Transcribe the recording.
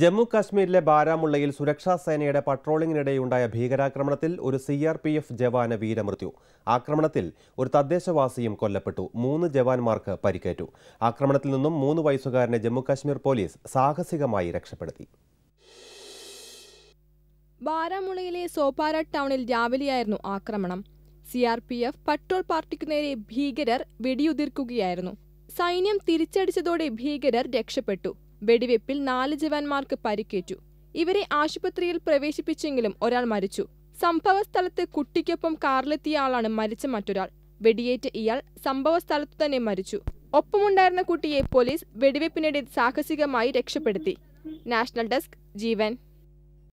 ജമ്മു കാശ്മീരിലെ ബാരാമുള്ളയിൽ സുരക്ഷാ സേനയുടെ പട്രോളിംഗിനിടെയുണ്ടായ ഭീകരാക്രമണത്തിൽ ഒരു സി ആർ പി എഫ് ജവാന് വീരമൃത്യു ആക്രമണത്തിൽ ഒരു തദ്ദേശവാസിയും കൊല്ലപ്പെട്ടു മൂന്ന് ജവാന്മാർക്ക് പരിക്കേറ്റു ആക്രമണത്തിൽ നിന്നും മൂന്ന് വയസ്സുകാരനെ ജമ്മു കാശ്മീർ പോലീസ് സാഹസികമായി രക്ഷപ്പെടുത്തി ബാരാമുളയിലെ സോപാര ടൗണിൽ രാവിലെയായിരുന്നു ആക്രമണം C R P F patrol പാർട്ടിക്കു നേരെ ഭീകരർ വെടിയുതിർക്കുകയായിരുന്നു സൈന്യം തിരിച്ചടിച്ചതോടെ ഭീകരർ രക്ഷപ്പെട്ടു വെടിവെപ്പിൽ നാല് ജവാന്മാർക്ക് പരിക്കേറ്റു ഇവരെ ആശുപത്രിയിൽ പ്രവേശിപ്പിച്ചെങ്കിലും ഒരാൾ മരിച്ചു സംഭവ സ്ഥലത്ത് കുട്ടിക്കൊപ്പം കാറിലെത്തിയ ആളാണ് മരിച്ച മറ്റൊരാൾ വെടിയേറ്റ ഇയാൾ സംഭവ സ്ഥലത്തു തന്നെ മരിച്ചു ഒപ്പമുണ്ടായിരുന്ന കുട്ടിയെ പോലീസ് വെടിവെപ്പിനിടെ സാഹസികമായി രക്ഷപ്പെടുത്തി നാഷണൽ ഡെസ്ക് ജീവൻ